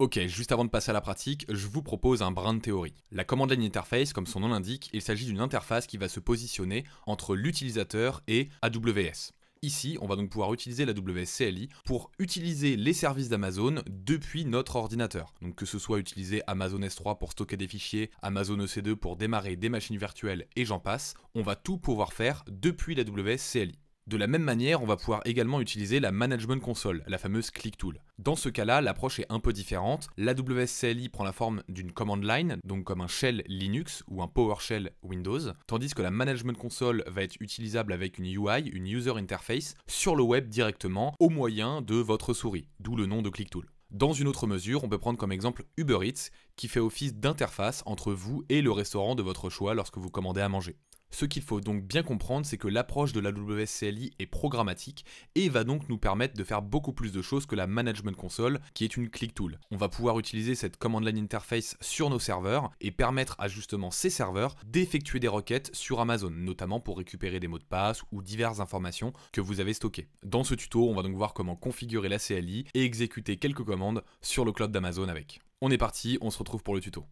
Ok, juste avant de passer à la pratique, je vous propose un brin de théorie. La command line interface, comme son nom l'indique, il s'agit d'une interface qui va se positionner entre l'utilisateur et AWS. Ici, on va donc pouvoir utiliser la WSCLI pour utiliser les services d'Amazon depuis notre ordinateur. Donc que ce soit utiliser Amazon S3 pour stocker des fichiers, Amazon EC2 pour démarrer des machines virtuelles et j'en passe, on va tout pouvoir faire depuis la CLI. De la même manière, on va pouvoir également utiliser la Management Console, la fameuse Click Tool. Dans ce cas-là, l'approche est un peu différente. L'AWS-CLI prend la forme d'une command line, donc comme un shell Linux ou un PowerShell Windows, tandis que la Management Console va être utilisable avec une UI, une User Interface, sur le web directement au moyen de votre souris, d'où le nom de Click Tool. Dans une autre mesure, on peut prendre comme exemple Uber Eats, qui fait office d'interface entre vous et le restaurant de votre choix lorsque vous commandez à manger. Ce qu'il faut donc bien comprendre, c'est que l'approche de la WSCLI est programmatique et va donc nous permettre de faire beaucoup plus de choses que la Management Console, qui est une click tool. On va pouvoir utiliser cette command line interface sur nos serveurs et permettre à justement ces serveurs d'effectuer des requêtes sur Amazon, notamment pour récupérer des mots de passe ou diverses informations que vous avez stockées. Dans ce tuto, on va donc voir comment configurer la CLI et exécuter quelques commandes sur le cloud d'Amazon avec. On est parti, on se retrouve pour le tuto.